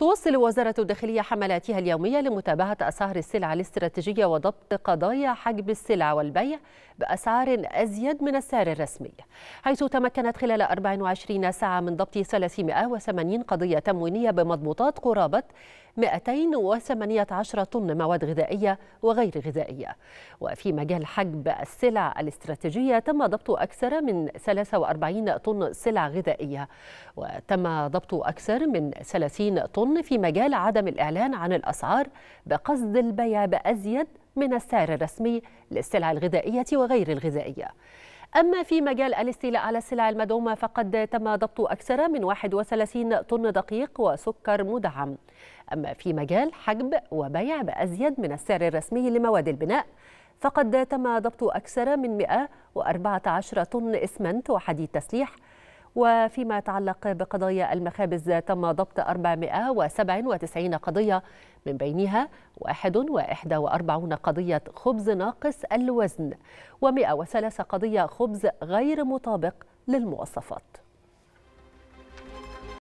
توصل وزارة الداخلية حملاتها اليومية لمتابعة أسعار السلع الاستراتيجية وضبط قضايا حجب السلع والبيع بأسعار أزيد من السعر الرسمي حيث تمكنت خلال 24 ساعة من ضبط 380 قضية تموينية بمضبوطات قرابة 218 طن مواد غذائية وغير غذائية وفي مجال حجب السلع الاستراتيجية تم ضبط أكثر من 43 طن سلع غذائية وتم ضبط أكثر من 30 طن في مجال عدم الإعلان عن الأسعار بقصد البيع بأزيد من السعر الرسمي للسلع الغذائية وغير الغذائية أما في مجال الاستيلاء على السلع المدعومة فقد تم ضبط أكثر من 31 طن دقيق وسكر مدعم أما في مجال حجب وبيع بأزيد من السعر الرسمي لمواد البناء فقد تم ضبط أكثر من 114 طن إسمنت وحديد تسليح وفيما يتعلق بقضايا المخابز تم ضبط 497 قضية من بينها 141 قضية خبز ناقص الوزن و103 قضية خبز غير مطابق للمواصفات